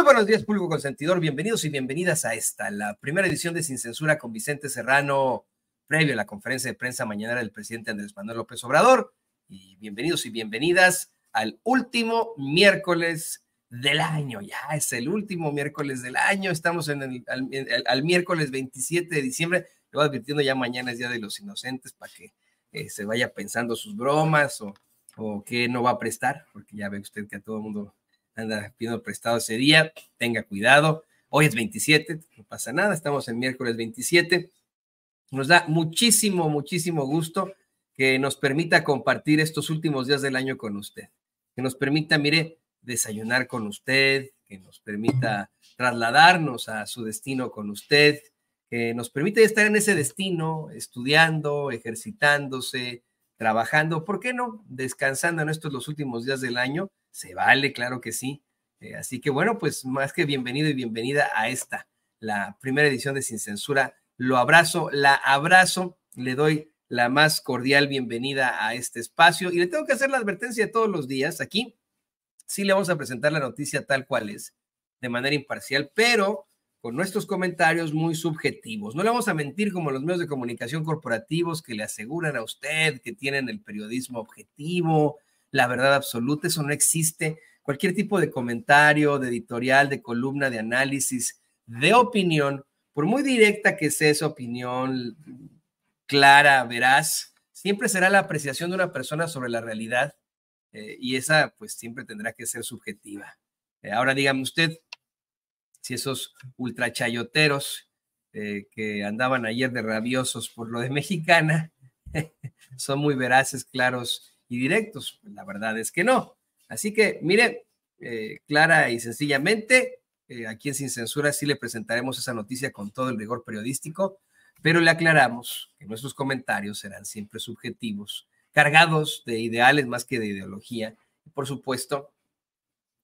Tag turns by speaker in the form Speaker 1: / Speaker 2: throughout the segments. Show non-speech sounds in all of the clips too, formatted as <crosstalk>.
Speaker 1: Muy buenos días, público consentidor. Bienvenidos y bienvenidas a esta, la primera edición de Sin Censura con Vicente Serrano, previo a la conferencia de prensa mañana del presidente Andrés Manuel López Obrador. Y bienvenidos y bienvenidas al último miércoles del año. Ya es el último miércoles del año. Estamos en el, al, miércoles 27 de diciembre. Lo voy advirtiendo ya mañana es Día de los Inocentes para que eh, se vaya pensando sus bromas o, o no va a prestar, porque ya ve usted que a todo el mundo anda pidiendo prestado ese día, tenga cuidado. Hoy es 27, no pasa nada, estamos en miércoles 27. Nos da muchísimo, muchísimo gusto que nos permita compartir estos últimos días del año con usted, que nos permita, mire, desayunar con usted, que nos permita trasladarnos a su destino con usted, que nos permita estar en ese destino, estudiando, ejercitándose, trabajando, ¿por qué no? Descansando en estos los últimos días del año se vale, claro que sí. Eh, así que bueno, pues más que bienvenido y bienvenida a esta, la primera edición de Sin Censura. Lo abrazo, la abrazo, le doy la más cordial bienvenida a este espacio y le tengo que hacer la advertencia todos los días aquí. Sí le vamos a presentar la noticia tal cual es, de manera imparcial, pero con nuestros comentarios muy subjetivos. No le vamos a mentir como los medios de comunicación corporativos que le aseguran a usted que tienen el periodismo objetivo, la verdad absoluta, eso no existe. Cualquier tipo de comentario, de editorial, de columna, de análisis, de opinión, por muy directa que sea esa opinión, clara, veraz, siempre será la apreciación de una persona sobre la realidad eh, y esa pues siempre tendrá que ser subjetiva. Eh, ahora dígame usted si esos ultrachayoteros eh, que andaban ayer de rabiosos por lo de mexicana <laughs> son muy veraces, claros y directos. Pues, la verdad es que no. Así que, mire, eh, clara y sencillamente, eh, aquí en Sin Censura sí le presentaremos esa noticia con todo el rigor periodístico, pero le aclaramos que nuestros comentarios serán siempre subjetivos, cargados de ideales más que de ideología, por supuesto,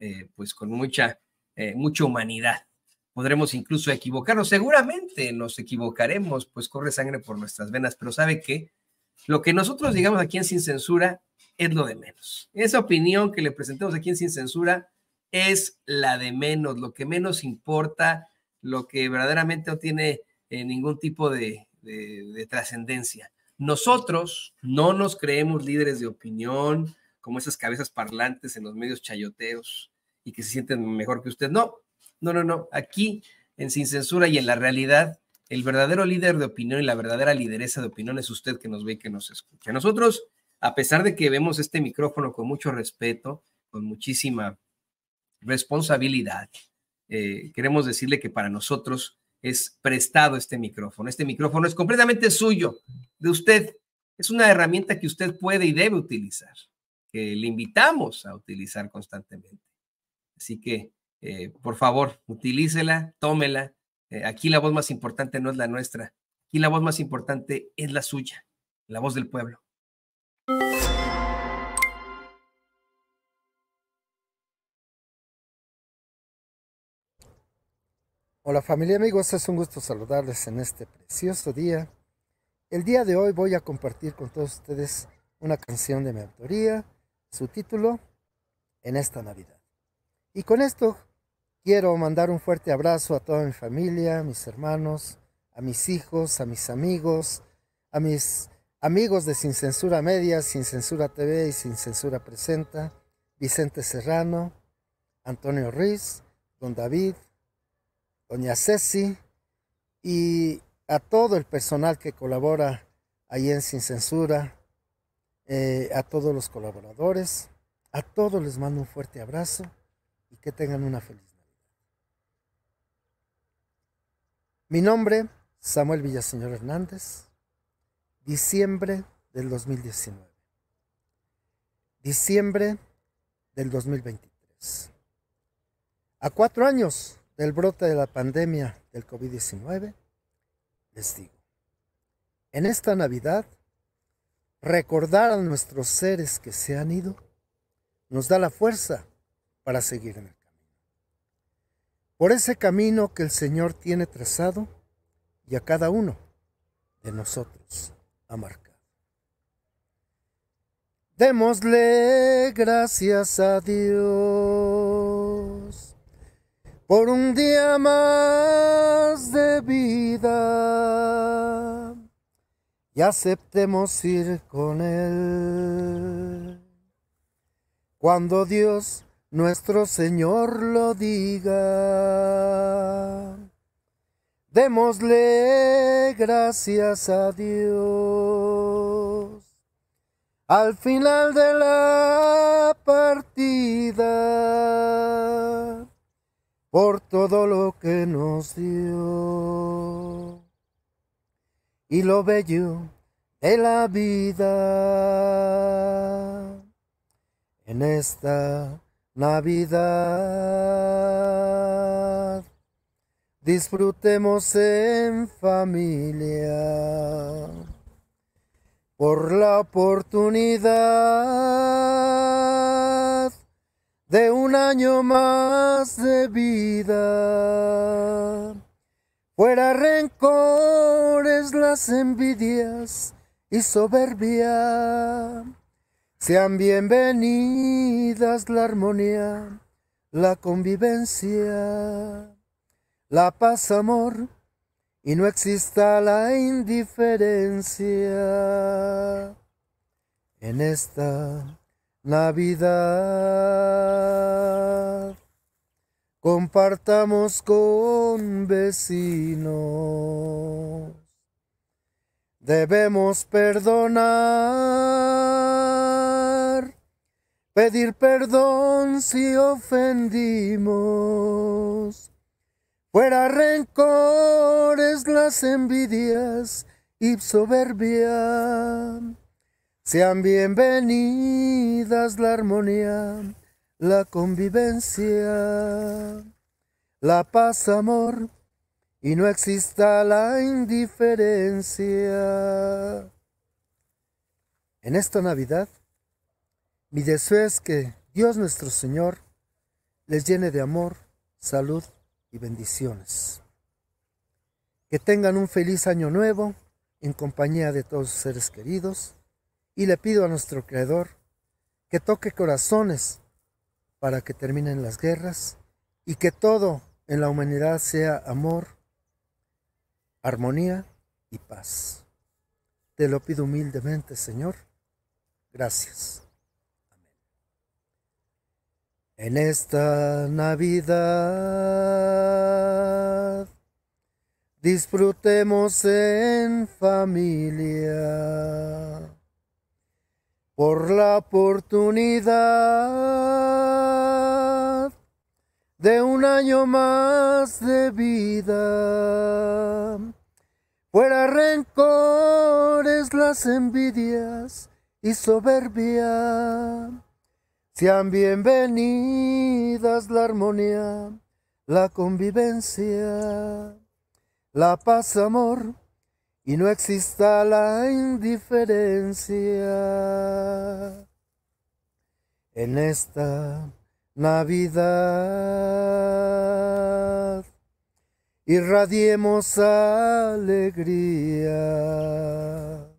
Speaker 1: eh, pues con mucha, mucha humanidad. Podremos incluso equivocarnos, seguramente nos equivocaremos, pues corre sangre por nuestras venas, pero sabe que lo que nosotros digamos aquí en Sin Censura es lo de menos. Esa opinión que le presentamos aquí en Sin Censura es la de menos, lo que menos importa, lo que verdaderamente no tiene eh, ningún tipo de, de, trascendencia. Nosotros no nos creemos líderes de opinión, como esas cabezas parlantes en los medios chayoteos y que se sienten mejor que usted. No, no, no, no. Aquí, en Sin Censura y en la realidad, el verdadero líder de opinión y la verdadera lideresa de opinión es usted que nos ve y que nos escucha. Nosotros a pesar de que vemos este micrófono con mucho respeto, con muchísima responsabilidad, eh, queremos decirle que para nosotros es prestado este micrófono. Este micrófono es completamente suyo, de usted. Es una herramienta que usted puede y debe utilizar, que le invitamos a utilizar constantemente. Así que, eh, por favor, utilícela, tómela. Eh, aquí la voz más importante no es la nuestra. Aquí la voz más importante es la suya, la voz del pueblo.
Speaker 2: Hola familia amigos, es un gusto saludarles en este precioso día. El día de hoy voy a compartir con todos ustedes una canción de mi autoría, su título, en esta Navidad. Y con esto quiero mandar un fuerte abrazo a toda mi familia, a mis hermanos, a mis hijos, a mis amigos, a mis amigos de Sin Censura Media, Sin Censura TV y Sin Censura Presenta, Vicente Serrano, Antonio Ruiz, Don David, doña Ceci y a todo el personal que colabora ahí en Sin Censura, eh, a todos los colaboradores, a todos les mando un fuerte abrazo y que tengan una feliz Navidad. Mi nombre, Samuel Villaseñor Hernández, diciembre del 2019, diciembre del 2023. A cuatro años del brote de la pandemia del COVID-19, les digo, en esta Navidad, recordar a nuestros seres que se han ido nos da la fuerza para seguir en el camino. Por ese camino que el Señor tiene trazado y a cada uno de nosotros ha marcado. Démosle gracias a Dios por un día más de vida y aceptemos ir con Él. Cuando Dios nuestro Señor lo diga, démosle gracias a Dios. Al final de la partida por todo lo que nos dio y lo bello de la vida en esta Navidad. Disfrutemos en familia por la oportunidad de un año más de vida. Fuera rencores las envidias y soberbia. Sean bienvenidas la armonía, la convivencia, la paz, amor, y no exista la indiferencia en esta Navidad. Compartamos con vecinos. Debemos perdonar, pedir perdón si ofendimos. Fuera rencores, las envidias y soberbia sean bienvenidas la armonía, la convivencia, la paz, amor, y no exista la indiferencia. En esta Navidad, mi deseo es que Dios nuestro Señor les llene de amor, salud y bendiciones. Que tengan un feliz año nuevo en compañía de todos sus seres queridos y le pido a nuestro Creador que toque corazones para que terminen las guerras y que todo en la humanidad sea amor, armonía y paz. Te lo pido humildemente, Señor. Gracias. Amén. En esta Navidad disfrutemos en familia por la oportunidad de un año más de vida. Fuera rencores las envidias y soberbia. Sean bienvenidas la armonía, la convivencia, la paz, amor y no exista la indiferencia en esta Navidad. Irradiemos alegría,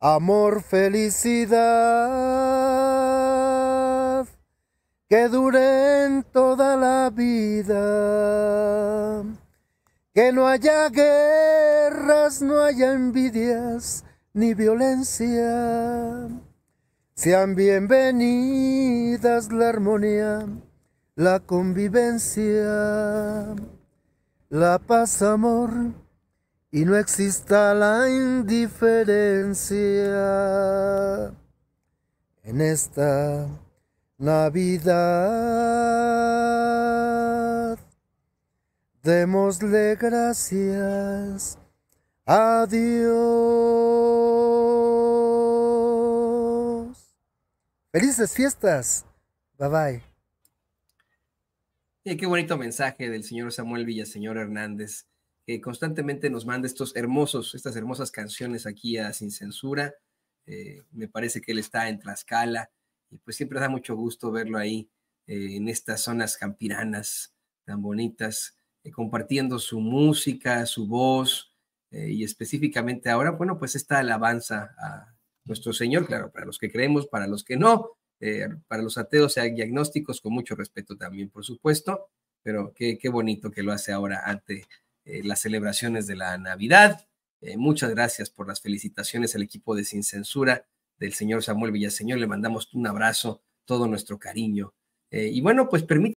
Speaker 2: amor, felicidad, que duren toda la vida que no haya guerras, no haya envidias ni violencia. Sean bienvenidas la armonía, la convivencia, la paz, amor, y no exista la indiferencia en esta Navidad. Démosle gracias a Dios. Felices fiestas. Bye bye.
Speaker 1: Eh, y qué bonito mensaje del señor Samuel Villaseñor Hernández, que constantemente nos manda estos hermosos, estas hermosas canciones aquí a Sin Censura. Eh, me parece que él está en Tlaxcala y pues siempre da mucho gusto verlo ahí eh, en estas zonas campiranas tan bonitas. Eh, compartiendo su música, su voz, eh, y específicamente ahora, bueno, pues esta alabanza a nuestro Señor, claro, para los que creemos, para los que no, eh, para los ateos y diagnósticos con mucho respeto también, por supuesto, pero qué, bonito que lo hace ahora ante las celebraciones de la Navidad. muchas gracias por las felicitaciones al equipo de Sin Censura del señor Samuel Villaseñor. Le mandamos un abrazo, todo nuestro cariño. y bueno, pues permítame.